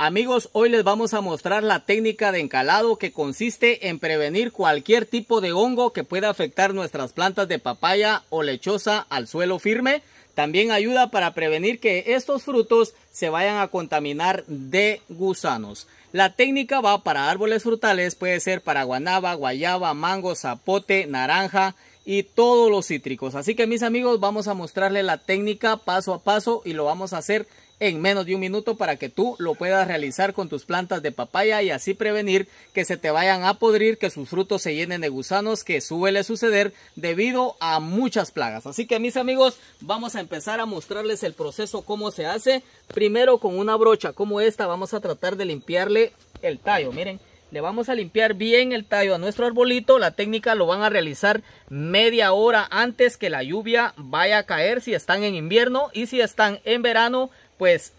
Amigos, hoy les vamos a mostrar la técnica de encalado que consiste en prevenir cualquier tipo de hongo que pueda afectar nuestras plantas de papaya o lechosa al suelo firme. También ayuda para prevenir que estos frutos se vayan a contaminar de gusanos. La técnica va para árboles frutales, puede ser para guanaba, guayaba, mango, zapote, naranja, y todos los cítricos. Así que mis amigos, vamos a mostrarle la técnica paso a paso y lo vamos a hacer en menos de un minuto para que tú lo puedas realizar con tus plantas de papaya y así prevenir que se te vayan a podrir, que sus frutos se llenen de gusanos, que suele suceder debido a muchas plagas. Así que mis amigos, vamos a empezar a mostrarles el proceso, cómo se hace. Primero con una brocha como esta vamos a tratar de limpiarle el tallo, miren. Le vamos a limpiar bien el tallo a nuestro arbolito. La técnica lo van a realizar media hora antes que la lluvia vaya a caer si están en invierno y si están en verano, pues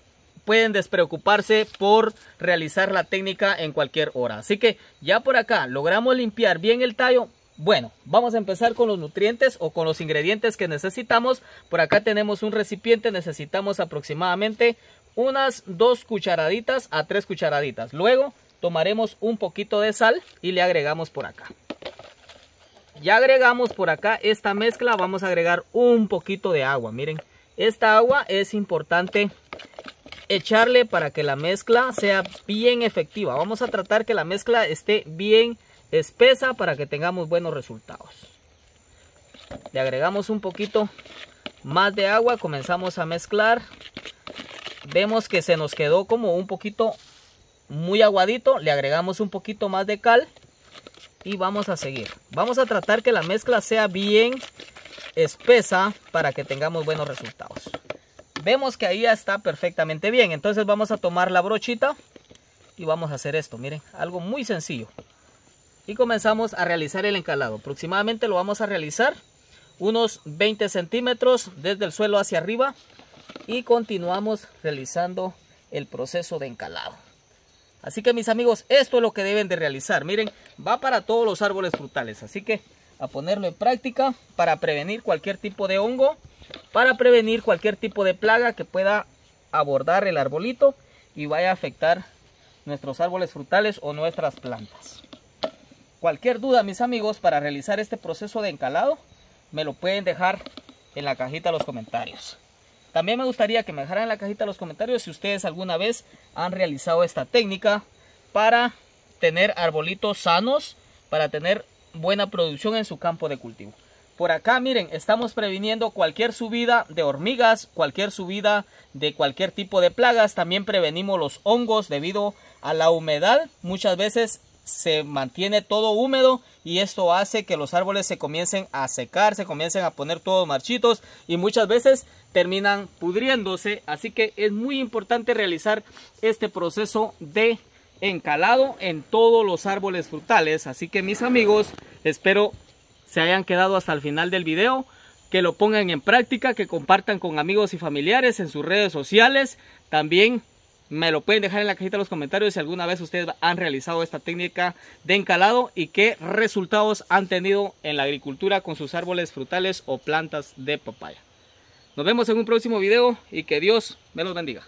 pueden despreocuparse por realizar la técnica en cualquier hora. Así que ya por acá logramos limpiar bien el tallo. Bueno, vamos a empezar con los nutrientes o con los ingredientes que necesitamos. Por acá tenemos un recipiente, necesitamos aproximadamente unas dos cucharaditas a tres cucharaditas. Luego tomaremos un poquito de sal y le agregamos por acá. Ya agregamos por acá esta mezcla, vamos a agregar un poquito de agua, miren. Esta agua es importante echarle para que la mezcla sea bien efectiva. Vamos a tratar que la mezcla esté bien espesa para que tengamos buenos resultados. Le agregamos un poquito más de agua, comenzamos a mezclar. Vemos que se nos quedó como un poquito muy aguadito, le agregamos un poquito más de cal y vamos a seguir. Vamos a tratar que la mezcla sea bien espesa para que tengamos buenos resultados. Vemos que ahí ya está perfectamente bien. Entonces vamos a tomar la brochita y vamos a hacer esto. Miren, algo muy sencillo. Y comenzamos a realizar el encalado. Aproximadamente lo vamos a realizar unos 20 centímetros desde el suelo hacia arriba. Y continuamos realizando el proceso de encalado. Así que mis amigos, esto es lo que deben de realizar. Miren, va para todos los árboles frutales. Así que a ponerlo en práctica para prevenir cualquier tipo de hongo, para prevenir cualquier tipo de plaga que pueda abordar el arbolito y vaya a afectar nuestros árboles frutales o nuestras plantas. Cualquier duda, mis amigos, para realizar este proceso de encalado, me lo pueden dejar en la cajita de los comentarios. También me gustaría que me dejaran en la cajita los comentarios si ustedes alguna vez han realizado esta técnica para tener arbolitos sanos, para tener buena producción en su campo de cultivo. Por acá, miren, estamos previniendo cualquier subida de hormigas, cualquier subida de cualquier tipo de plagas. También prevenimos los hongos debido a la humedad. Muchas veces se mantiene todo húmedo y esto hace que los árboles se comiencen a secar, se comiencen a poner todos marchitos y muchas veces terminan pudriéndose. Así que es muy importante realizar este proceso de encalado en todos los árboles frutales. Así que mis amigos, espero se hayan quedado hasta el final del video que lo pongan en práctica, que compartan con amigos y familiares en sus redes sociales. También me lo pueden dejar en la cajita de los comentarios si alguna vez ustedes han realizado esta técnica de encalado y qué resultados han tenido en la agricultura con sus árboles frutales o plantas de papaya. Nos vemos en un próximo video y que Dios me los bendiga.